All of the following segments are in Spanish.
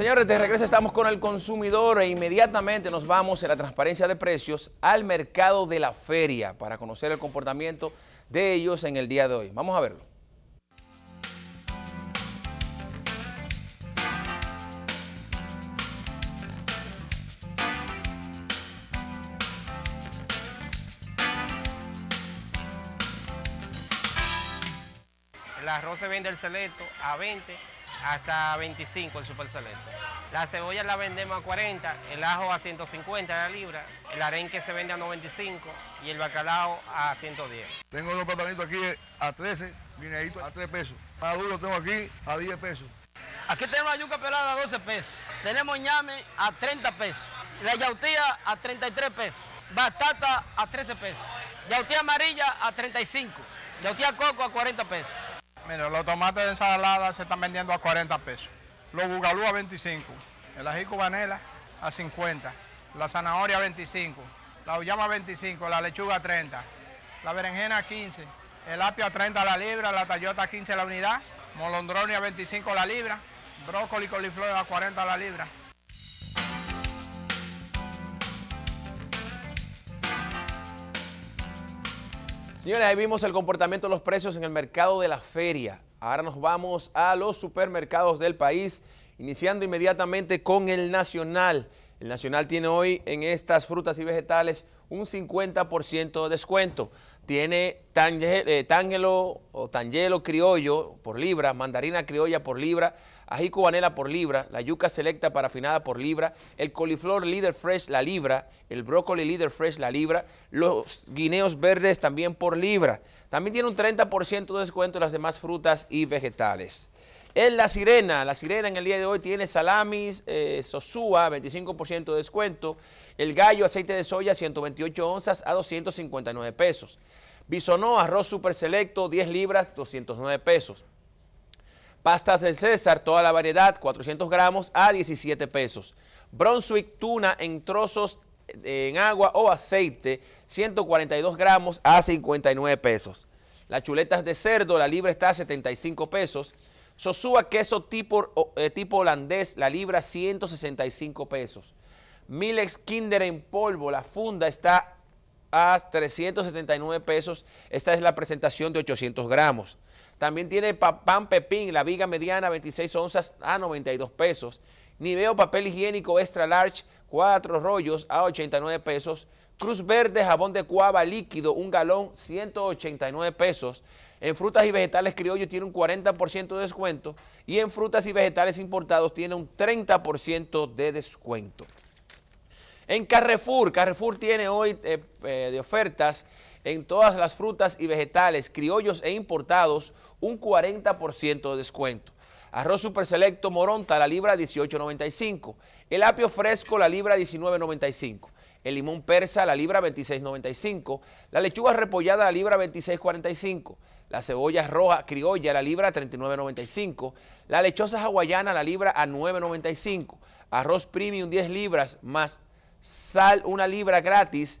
Señores, de regreso estamos con el consumidor e inmediatamente nos vamos en la transparencia de precios al mercado de la feria para conocer el comportamiento de ellos en el día de hoy. Vamos a verlo. El arroz se vende el celeto a 20 hasta 25 el super La cebolla la vendemos a 40, el ajo a 150 la libra, el arenque se vende a 95 y el bacalao a 110. Tengo los platanitos aquí eh, a 13, guineitos a 3 pesos. Para duro tengo aquí a 10 pesos. Aquí tenemos yuca pelada a 12 pesos. Tenemos ñame a 30 pesos. La yautía a 33 pesos. Batata a 13 pesos. Yautía amarilla a 35. Yautía coco a 40 pesos los tomates de ensalada se están vendiendo a 40 pesos. Los bugalú a 25. El ají cubanela a 50. La zanahoria a 25. La uyama a 25. La lechuga a 30. La berenjena a 15. El apio a 30 la libra. La tallota a 15 la unidad. Molondroni a 25 la libra. Brócoli y coliflor a 40 la libra. Señores, ahí vimos el comportamiento de los precios en el mercado de la feria. Ahora nos vamos a los supermercados del país, iniciando inmediatamente con el Nacional. El Nacional tiene hoy en estas frutas y vegetales un 50% de descuento. Tiene eh, tangelo o tangelo criollo por libra, mandarina criolla por libra, ají cubanela por libra, la yuca selecta parafinada por libra, el coliflor líder fresh la libra, el brócoli líder fresh la libra, los guineos verdes también por libra. También tiene un 30% de descuento las demás frutas y vegetales. En La Sirena, La Sirena en el día de hoy tiene salamis, eh, sosúa, 25% de descuento. El gallo, aceite de soya, 128 onzas a 259 pesos. Bisonó, arroz super selecto, 10 libras, 209 pesos. Pastas del César, toda la variedad, 400 gramos a 17 pesos. Brunswick tuna en trozos eh, en agua o aceite, 142 gramos a 59 pesos. Las chuletas de cerdo, la libra está a 75 pesos. Sosúa queso tipo, eh, tipo holandés, la libra 165 pesos. Milex Kinder en polvo, la funda está a 379 pesos. Esta es la presentación de 800 gramos. También tiene pan pepín, la viga mediana 26 onzas a 92 pesos. Niveo papel higiénico extra large, 4 rollos a 89 pesos. Cruz Verde, jabón de cuava líquido, un galón, 189 pesos. En frutas y vegetales criollo tiene un 40% de descuento y en frutas y vegetales importados tiene un 30% de descuento. En Carrefour, Carrefour tiene hoy eh, eh, de ofertas en todas las frutas y vegetales criollos e importados un 40% de descuento. Arroz super selecto moronta la libra 18.95. El apio fresco la libra 19.95. El limón persa la libra 26.95. La lechuga repollada la libra 26.45. La cebolla roja criolla la libra 39.95. La lechosa hawaiana la libra a 9.95. Arroz premium 10 libras más sal una libra gratis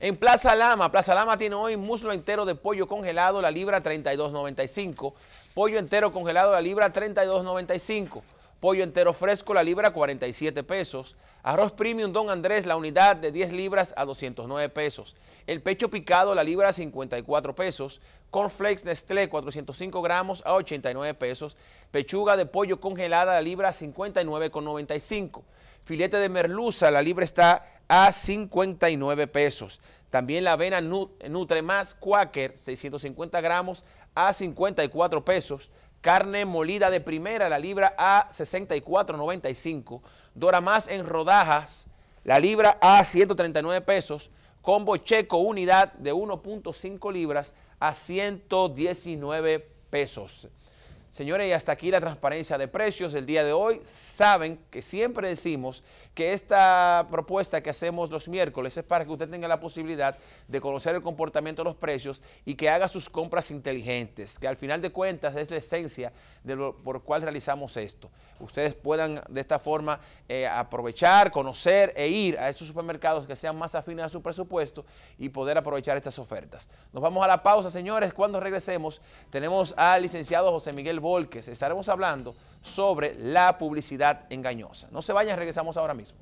En Plaza Lama, Plaza Lama tiene hoy muslo entero de pollo congelado, la libra 32.95. Pollo entero congelado, la libra 32.95. Pollo entero fresco, la libra 47 pesos. Arroz premium Don Andrés, la unidad de 10 libras a 209 pesos. El pecho picado, la libra 54 pesos. Cornflakes Nestlé, 405 gramos a 89 pesos. Pechuga de pollo congelada, la libra 59,95. Filete de merluza, la libra está a 59 pesos. También la avena Nutre Más Quaker, 650 gramos a 54 pesos. Carne molida de primera, la libra a 64.95. Dora Más en rodajas, la libra a 139 pesos. Combo checo, unidad de 1.5 libras a 119 pesos. Señores, y hasta aquí la transparencia de precios del día de hoy. Saben que siempre decimos que esta propuesta que hacemos los miércoles es para que usted tenga la posibilidad de conocer el comportamiento de los precios y que haga sus compras inteligentes, que al final de cuentas es la esencia de lo por cual realizamos esto. Ustedes puedan de esta forma eh, aprovechar, conocer e ir a esos supermercados que sean más afines a su presupuesto y poder aprovechar estas ofertas. Nos vamos a la pausa, señores. Cuando regresemos, tenemos al licenciado José Miguel porque estaremos hablando sobre la publicidad engañosa. No se vayan, regresamos ahora mismo.